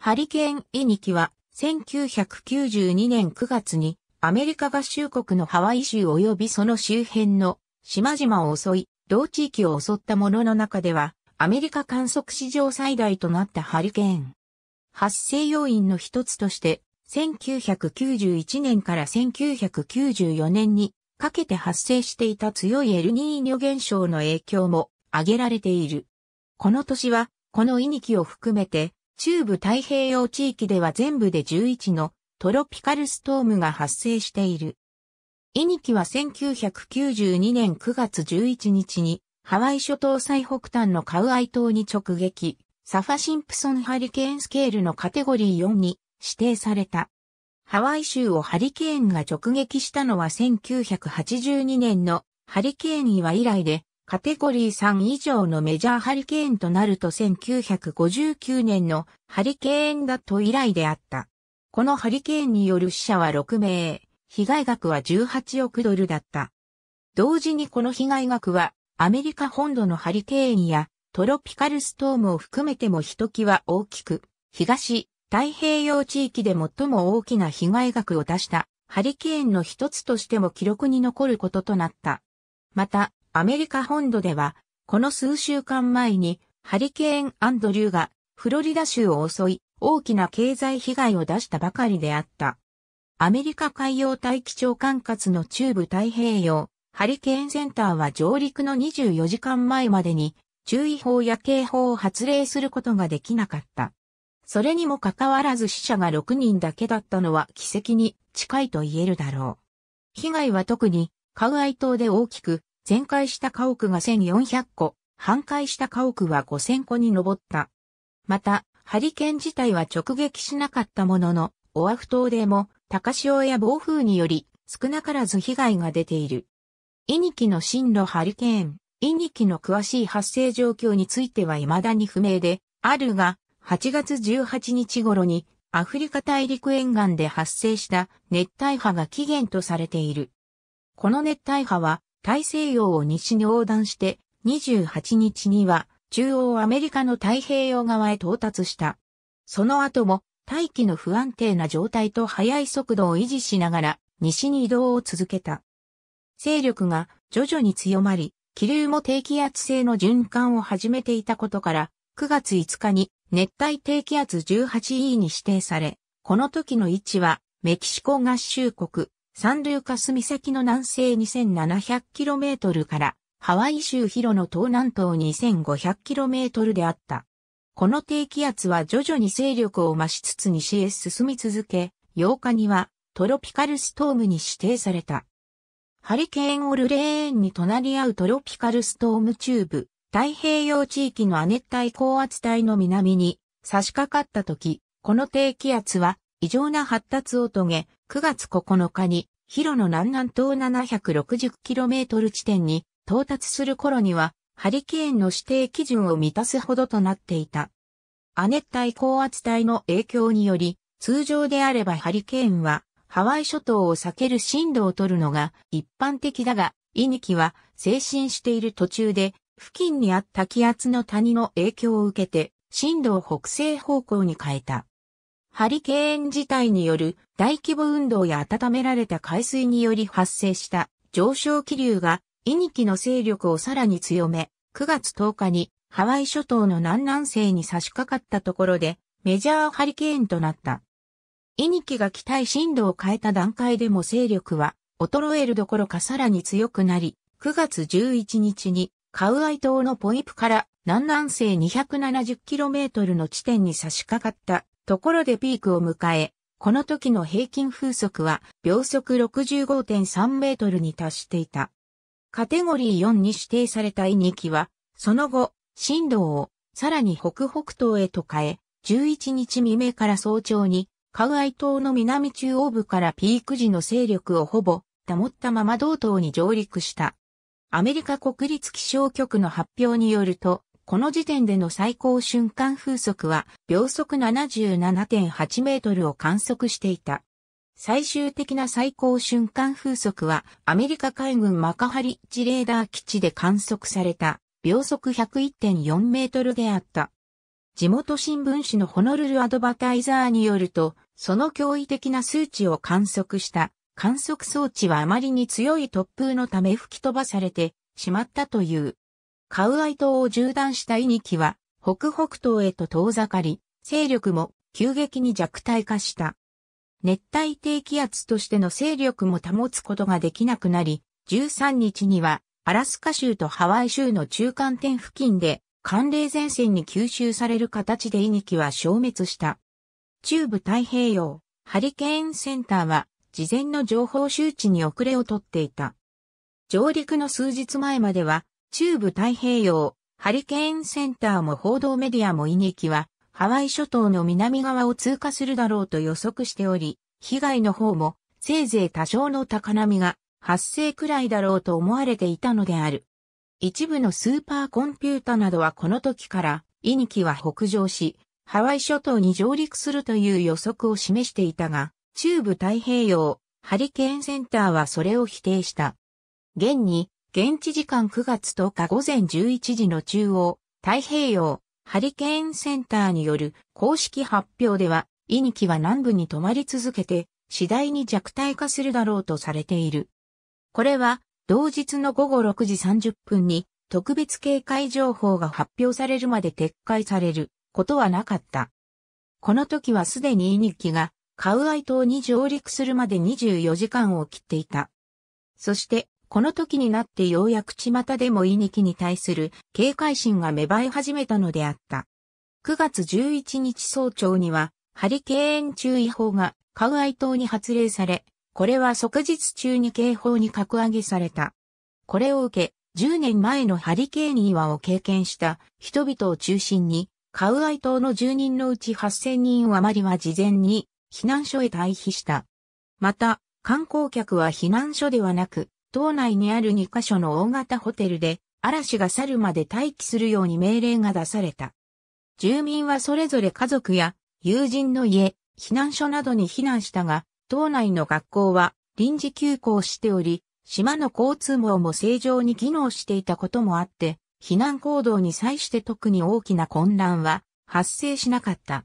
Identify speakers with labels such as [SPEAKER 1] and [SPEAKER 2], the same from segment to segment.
[SPEAKER 1] ハリケーン・イニキは、1992年9月に、アメリカ合衆国のハワイ州及びその周辺の島々を襲い、同地域を襲ったものの中では、アメリカ観測史上最大となったハリケーン。発生要因の一つとして、1991年から1994年にかけて発生していた強いエルニーニョ現象の影響も挙げられている。この年は、このイニキを含めて中部太平洋地域では全部で11のトロピカルストームが発生している。イニキは1992年9月11日にハワイ諸島最北端のカウアイ島に直撃、サファシンプソンハリケーンスケールのカテゴリー4に指定された。ハワイ州をハリケーンが直撃したのは1982年のハリケーン岩以来で、カテゴリー3以上のメジャーハリケーンとなると1959年のハリケーンだと以来であった。このハリケーンによる死者は6名、被害額は18億ドルだった。同時にこの被害額はアメリカ本土のハリケーンやトロピカルストームを含めてもひときわ大きく、東、太平洋地域で最も大きな被害額を出したハリケーンの一つとしても記録に残ることとなった。また、アメリカ本土では、この数週間前に、ハリケーン・アンドリューが、フロリダ州を襲い、大きな経済被害を出したばかりであった。アメリカ海洋大気庁管轄の中部太平洋、ハリケーンセンターは上陸の24時間前までに、注意報や警報を発令することができなかった。それにもかかわらず死者が6人だけだったのは奇跡に近いと言えるだろう。被害は特に、カウアイ島で大きく、全壊した家屋が1400戸、半壊した家屋は5000戸に上った。また、ハリケーン自体は直撃しなかったものの、オアフ島でも高潮や暴風により少なからず被害が出ている。イニキの進路ハリケーン、イニキの詳しい発生状況については未だに不明で、あるが、8月18日頃にアフリカ大陸沿岸で発生した熱帯波が起源とされている。この熱帯波は大西洋を西に横断して、28日には中央アメリカの太平洋側へ到達した。その後も大気の不安定な状態と速い速度を維持しながら西に移動を続けた。勢力が徐々に強まり、気流も低気圧性の循環を始めていたことから、9月5日に熱帯低気圧 18E に指定され、この時の位置はメキシコ合衆国、サンルーカス岬の南西 2700km からハワイ州広の東南東 2500km であった。この低気圧は徐々に勢力を増しつつ西へ進み続け、8日にはトロピカルストームに指定された。ハリケーンオルレーンに隣り合うトロピカルストーム中部、太平洋地域の亜熱帯高圧帯の南に差し掛かった時、この低気圧は異常な発達を遂げ、9月9日に、広野南南東 760km 地点に到達する頃には、ハリケーンの指定基準を満たすほどとなっていた。亜熱帯高圧帯の影響により、通常であればハリケーンは、ハワイ諸島を避ける震度を取るのが一般的だが、イニキは精神している途中で、付近にあった気圧の谷の影響を受けて、震度を北西方向に変えた。ハリケーン自体による大規模運動や温められた海水により発生した上昇気流がイニキの勢力をさらに強め、9月10日にハワイ諸島の南南西に差し掛かったところでメジャーハリケーンとなった。イニキが期待震度を変えた段階でも勢力は衰えるどころかさらに強くなり、9月11日にカウアイ島のポイプから南南西 270km の地点に差し掛かったところでピークを迎え、この時の平均風速は秒速65.3メートルに達していた。カテゴリー4に指定されたイニキは、その後、振動をさらに北北東へと変え、11日未明から早朝に、カウアイ島の南中央部からピーク時の勢力をほぼ保ったまま同島に上陸した。アメリカ国立気象局の発表によると、この時点での最高瞬間風速は秒速77.8メートルを観測していた。最終的な最高瞬間風速はアメリカ海軍マカハリッジレーダー基地で観測された秒速101.4メートルであった。地元新聞紙のホノルルアドバタイザーによると、その驚異的な数値を観測した観測装置はあまりに強い突風のため吹き飛ばされてしまったという。カウアイ島を縦断したイニキは、北北東へと遠ざかり、勢力も急激に弱体化した。熱帯低気圧としての勢力も保つことができなくなり、13日にはアラスカ州とハワイ州の中間点付近で寒冷前線に吸収される形でイニキは消滅した。中部太平洋ハリケーンセンターは事前の情報周知に遅れをとっていた。上陸の数日前までは中部太平洋、ハリケーンセンターも報道メディアもイニキは、ハワイ諸島の南側を通過するだろうと予測しており、被害の方も、せいぜい多少の高波が発生くらいだろうと思われていたのである。一部のスーパーコンピュータなどはこの時から、イニキは北上し、ハワイ諸島に上陸するという予測を示していたが、中部太平洋、ハリケーンセンターはそれを否定した。現に、現地時間9月10日午前11時の中央、太平洋、ハリケーンセンターによる公式発表では、イニキは南部に止まり続けて、次第に弱体化するだろうとされている。これは、同日の午後6時30分に、特別警戒情報が発表されるまで撤回されることはなかった。この時はすでにイニキが、カウアイ島に上陸するまで24時間を切っていた。そして、この時になってようやく巷でもイニキに対する警戒心が芽生え始めたのであった。9月11日早朝には、ハリケーン注意報がカウアイ島に発令され、これは即日中に警報に格上げされた。これを受け、10年前のハリケーン岩を経験した人々を中心に、カウアイ島の住人のうち8000人余りは事前に避難所へ退避した。また、観光客は避難所ではなく、島内にある2カ所の大型ホテルで、嵐が去るまで待機するように命令が出された。住民はそれぞれ家族や友人の家、避難所などに避難したが、島内の学校は臨時休校しており、島の交通網も正常に機能していたこともあって、避難行動に際して特に大きな混乱は発生しなかった。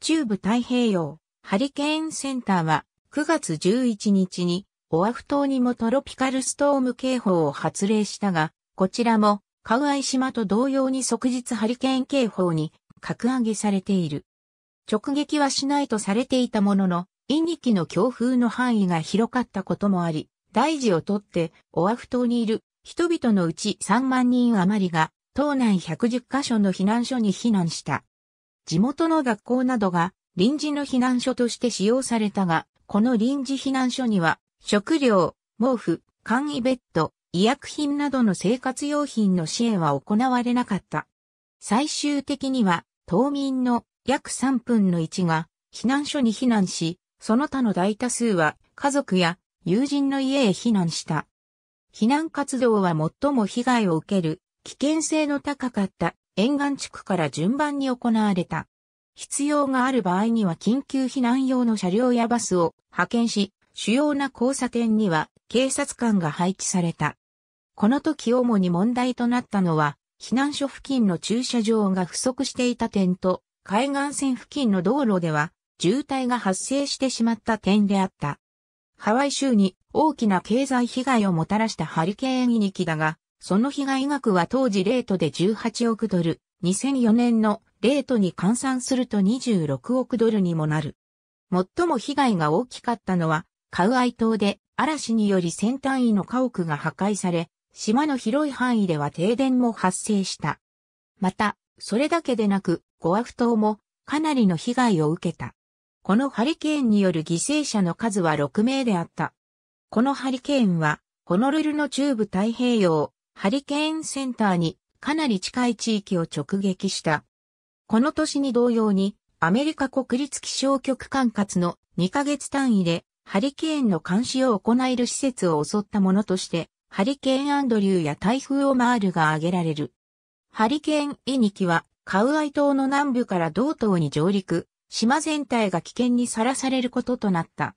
[SPEAKER 1] 中部太平洋ハリケーンセンターは9月11日にオアフ島にもトロピカルストーム警報を発令したが、こちらも、カウアイ島と同様に即日ハリケーン警報に格上げされている。直撃はしないとされていたものの、イニキの強風の範囲が広かったこともあり、大事をとってオアフ島にいる人々のうち3万人余りが、島内110カ所の避難所に避難した。地元の学校などが臨時の避難所として使用されたが、この臨時避難所には食料、毛布、簡易ベッド、医薬品などの生活用品の支援は行われなかった。最終的には、島民の約3分の1が避難所に避難し、その他の大多数は家族や友人の家へ避難した。避難活動は最も被害を受ける危険性の高かった沿岸地区から順番に行われた。必要がある場合には緊急避難用の車両やバスを派遣し、主要な交差点には警察官が配置された。この時主に問題となったのは、避難所付近の駐車場が不足していた点と、海岸線付近の道路では渋滞が発生してしまった点であった。ハワイ州に大きな経済被害をもたらしたハリケーンイニキだが、その被害額は当時レートで18億ドル、2004年のレートに換算すると26億ドルにもなる。最も被害が大きかったのはカウアイ島で嵐により先端位の家屋が破壊され、島の広い範囲では停電も発生した。また、それだけでなく、ゴアフ島もかなりの被害を受けた。このハリケーンによる犠牲者の数は6名であった。このハリケーンは、ホノルルの中部太平洋、ハリケーンセンターにかなり近い地域を直撃した。この年に同様に、アメリカ国立気象局管轄の2ヶ月単位でハリケーンの監視を行える施設を襲ったものとして、ハリケーンアンドリューや台風オマールが挙げられる。ハリケーンイニキは、カウアイ島の南部から同島に上陸、島全体が危険にさらされることとなった。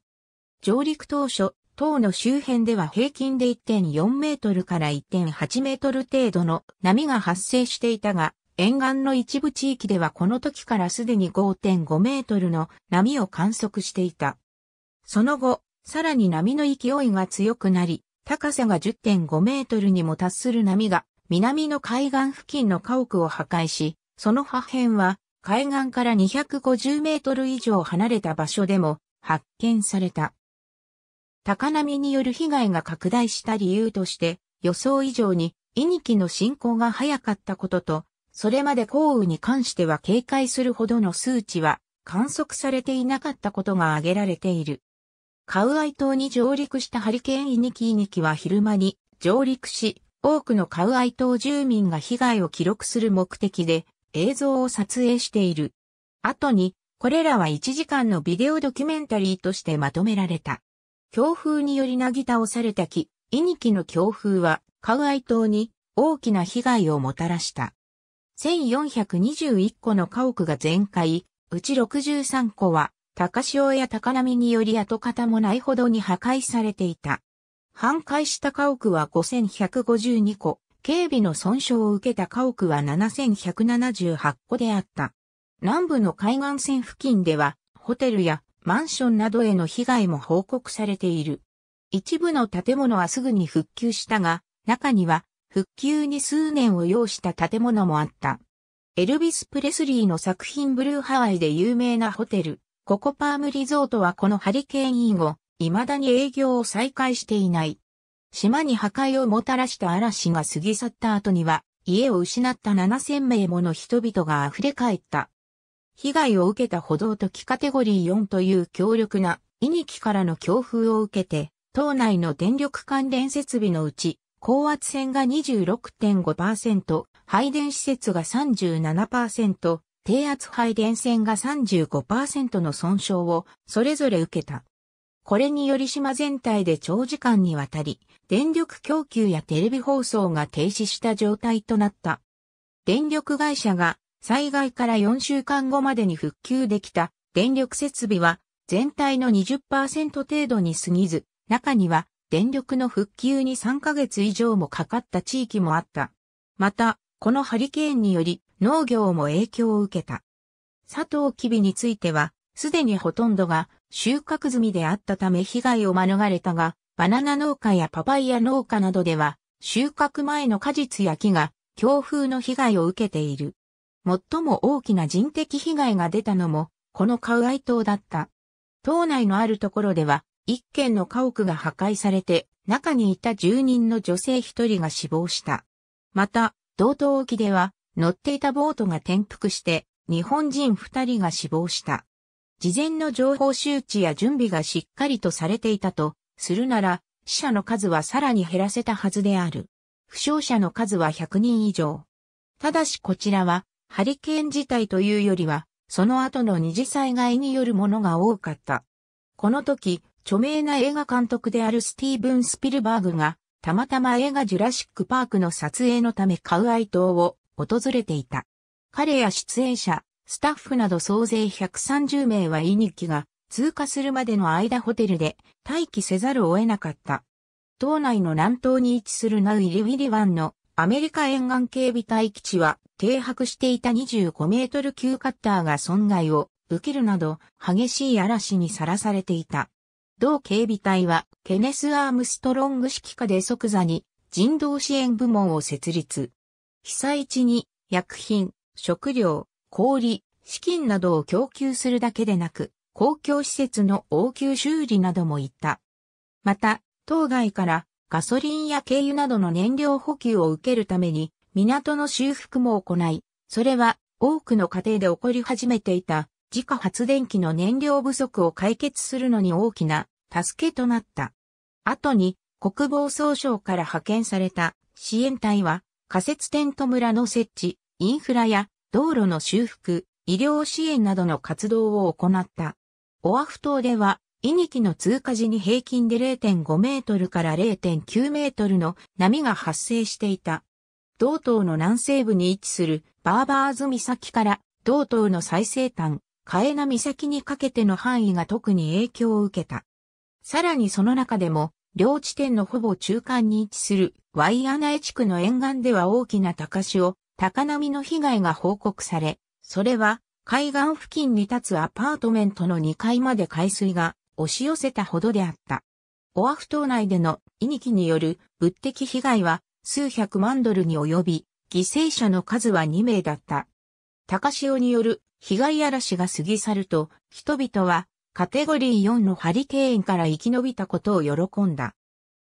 [SPEAKER 1] 上陸当初、島の周辺では平均で1.4メートルから1.8メートル程度の波が発生していたが、沿岸の一部地域ではこの時からすでに5.5メートルの波を観測していた。その後、さらに波の勢いが強くなり、高さが10.5メートルにも達する波が、南の海岸付近の家屋を破壊し、その破片は、海岸から250メートル以上離れた場所でも発見された。高波による被害が拡大した理由として、予想以上にイニキの進行が早かったことと、それまで降雨に関しては警戒するほどの数値は観測されていなかったことが挙げられている。カウアイ島に上陸したハリケーンイニキイニキは昼間に上陸し、多くのカウアイ島住民が被害を記録する目的で映像を撮影している。後に、これらは1時間のビデオドキュメンタリーとしてまとめられた。強風によりなぎ倒された木、イニキの強風はカウアイ島に大きな被害をもたらした。1421個の家屋が全壊、うち63個は高潮や高波により跡形もないほどに破壊されていた。半壊した家屋は5152戸、警備の損傷を受けた家屋は7178戸であった。南部の海岸線付近では、ホテルやマンションなどへの被害も報告されている。一部の建物はすぐに復旧したが、中には復旧に数年を要した建物もあった。エルビス・プレスリーの作品ブルーハワイで有名なホテル、ココパームリゾートはこのハリケーン以後、未だに営業を再開していない。島に破壊をもたらした嵐が過ぎ去った後には、家を失った7000名もの人々が溢れ返った。被害を受けた歩道時カテゴリー4という強力なイニキからの強風を受けて、島内の電力関連設備のうち、高圧線が26.5%、配電施設が37%、低圧配電線が35%の損傷をそれぞれ受けた。これにより島全体で長時間にわたり、電力供給やテレビ放送が停止した状態となった。電力会社が災害から4週間後までに復旧できた電力設備は全体の20%程度に過ぎず、中には電力の復旧に3ヶ月以上もかかった地域もあった。また、このハリケーンにより農業も影響を受けた。サトウキビについては、すでにほとんどが収穫済みであったため被害を免れたが、バナナ農家やパパイヤ農家などでは、収穫前の果実や木が強風の被害を受けている。最も大きな人的被害が出たのも、このカウアイ島だった。島内のあるところでは、一軒の家屋が破壊されて、中にいた住人の女性一人が死亡した。また、道東沖では、乗っていたボートが転覆して日本人二人が死亡した。事前の情報周知や準備がしっかりとされていたとするなら死者の数はさらに減らせたはずである。負傷者の数は100人以上。ただしこちらはハリケーン自体というよりはその後の二次災害によるものが多かった。この時、著名な映画監督であるスティーブン・スピルバーグが、たまたま映画ジュラシック・パークの撮影のためカウアイ島を訪れていた。彼や出演者、スタッフなど総勢130名はイニキが通過するまでの間ホテルで待機せざるを得なかった。島内の南東に位置するナウイリウィリ湾のアメリカ沿岸警備隊基地は停泊していた25メートル級カッターが損害を受けるなど激しい嵐にさらされていた。同警備隊はケネス・アームストロング指揮下で即座に人道支援部門を設立。被災地に薬品、食料、氷、資金などを供給するだけでなく、公共施設の応急修理なども行った。また、当該からガソリンや軽油などの燃料補給を受けるために、港の修復も行い、それは多くの家庭で起こり始めていた自家発電機の燃料不足を解決するのに大きな助けとなった。後に国防総省から派遣された支援隊は仮設テント村の設置、インフラや道路の修復、医療支援などの活動を行った。オアフ島では、イニキの通過時に平均で0.5メートルから0.9メートルの波が発生していた。道東の南西部に位置するバーバーズ岬から道東の最西端、カエナ岬にかけての範囲が特に影響を受けた。さらにその中でも両地点のほぼ中間に位置するワイアナエ地区の沿岸では大きな高潮、高波の被害が報告され、それは海岸付近に立つアパートメントの2階まで海水が押し寄せたほどであった。オアフ島内でのイニキによる物的被害は数百万ドルに及び、犠牲者の数は2名だった。高潮による被害嵐が過ぎ去ると、人々はカテゴリー4のハリケーンから生き延びたことを喜んだ。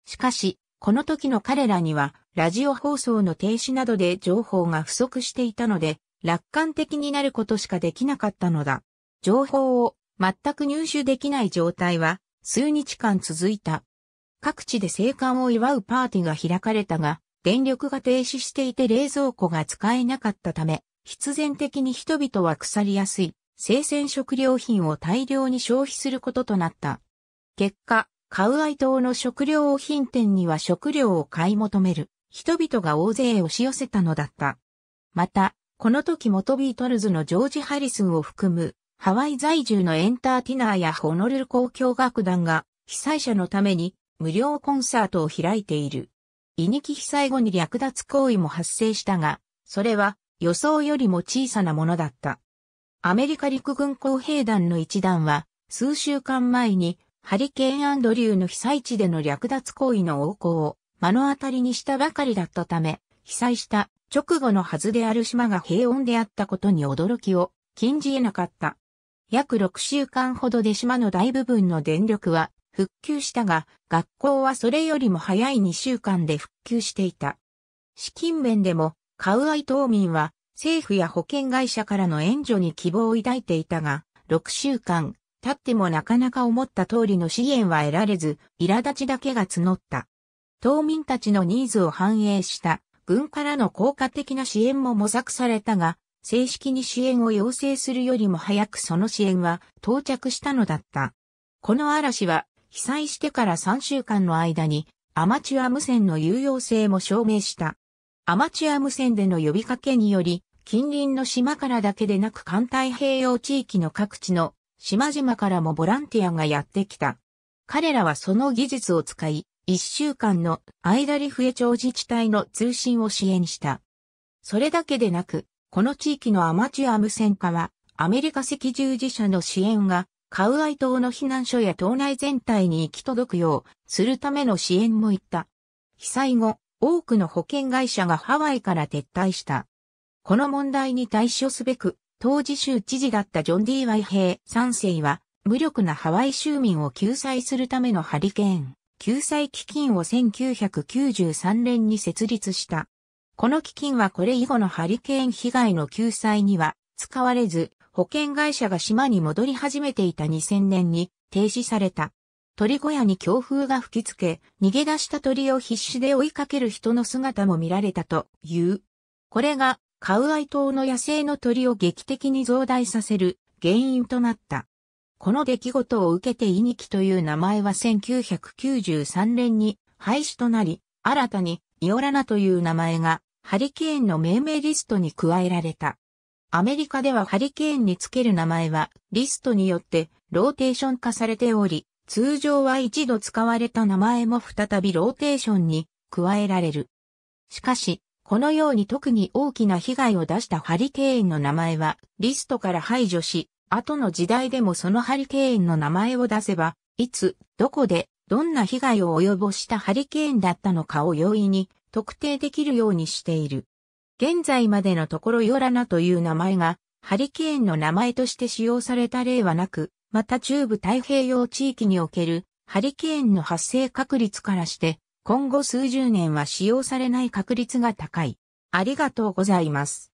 [SPEAKER 1] しかし、この時の彼らには、ラジオ放送の停止などで情報が不足していたので、楽観的になることしかできなかったのだ。情報を全く入手できない状態は、数日間続いた。各地で生還を祝うパーティーが開かれたが、電力が停止していて冷蔵庫が使えなかったため、必然的に人々は腐りやすい。生鮮食料品を大量に消費することとなった。結果、カウアイ島の食料品店には食料を買い求める人々が大勢押し寄せたのだった。また、この時元ビートルズのジョージ・ハリスンを含むハワイ在住のエンターティナーやホノルル交響楽団が被災者のために無料コンサートを開いている。イニキ被災後に略奪行為も発生したが、それは予想よりも小さなものだった。アメリカ陸軍工兵団の一団は、数週間前に、ハリケーン・アンドリューの被災地での略奪行為の横行を目の当たりにしたばかりだったため、被災した直後のはずである島が平穏であったことに驚きを禁じ得なかった。約6週間ほどで島の大部分の電力は復旧したが、学校はそれよりも早い2週間で復旧していた。資金面でも、カウアイ島民は政府や保険会社からの援助に希望を抱いていたが、6週間、経ってもなかなか思った通りの支援は得られず、苛立ちだけが募った。島民たちのニーズを反映した軍からの効果的な支援も模索されたが、正式に支援を要請するよりも早くその支援は到着したのだった。この嵐は被災してから3週間の間にアマチュア無線の有用性も証明した。アマチュア無線での呼びかけにより近隣の島からだけでなく環太平洋地域の各地の島々からもボランティアがやってきた。彼らはその技術を使い、一週間の間リフエ町自治体の通信を支援した。それだけでなく、この地域のアマチュア無線化は、アメリカ赤十字社の支援が、カウアイ島の避難所や島内全体に行き届くよう、するための支援も行った。被災後、多くの保険会社がハワイから撤退した。この問題に対処すべく、当時州知事だったジョン・ディー・ワイヘイ3世は、無力なハワイ州民を救済するためのハリケーン、救済基金を1993年に設立した。この基金はこれ以後のハリケーン被害の救済には使われず、保険会社が島に戻り始めていた2000年に停止された。鳥小屋に強風が吹きつけ、逃げ出した鳥を必死で追いかける人の姿も見られたという。これがカウアイ島の野生の鳥を劇的に増大させる原因となった。この出来事を受けてイニキという名前は1993年に廃止となり、新たにイオラナという名前がハリケーンの命名リストに加えられた。アメリカではハリケーンにつける名前はリストによってローテーション化されており、通常は一度使われた名前も再びローテーションに加えられる。しかし、このように特に大きな被害を出したハリケーンの名前はリストから排除し、後の時代でもそのハリケーンの名前を出せば、いつ、どこで、どんな被害を及ぼしたハリケーンだったのかを容易に特定できるようにしている。現在までのところヨラナという名前がハリケーンの名前として使用された例はなく、また中部太平洋地域におけるハリケーンの発生確率からして今後数十年は使用されない確率が高い。ありがとうございます。